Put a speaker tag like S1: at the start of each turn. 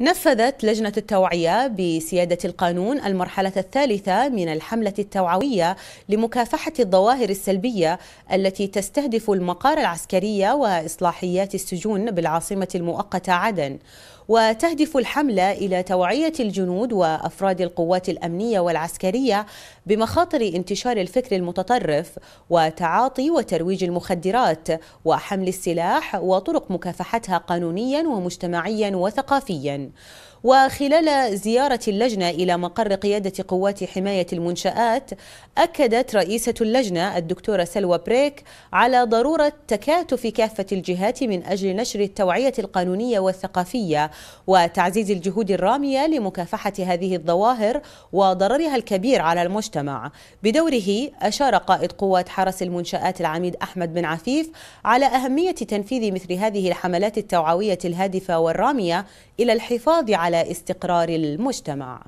S1: نفذت لجنة التوعية بسيادة القانون المرحلة الثالثة من الحملة التوعوية لمكافحة الظواهر السلبية التي تستهدف المقار العسكرية وإصلاحيات السجون بالعاصمة المؤقتة عدن وتهدف الحملة إلى توعية الجنود وأفراد القوات الأمنية والعسكرية بمخاطر انتشار الفكر المتطرف وتعاطي وترويج المخدرات وحمل السلاح وطرق مكافحتها قانونيا ومجتمعيا وثقافيا وخلال زيارة اللجنة إلى مقر قيادة قوات حماية المنشآت أكدت رئيسة اللجنة الدكتورة سلوى بريك على ضرورة تكاتف كافة الجهات من أجل نشر التوعية القانونية والثقافية وتعزيز الجهود الرامية لمكافحة هذه الظواهر وضررها الكبير على المجتمع بدوره أشار قائد قوات حرس المنشآت العميد أحمد بن عفيف على أهمية تنفيذ مثل هذه الحملات التوعوية الهادفة والرامية إلى الحفاظ للحفاظ على استقرار المجتمع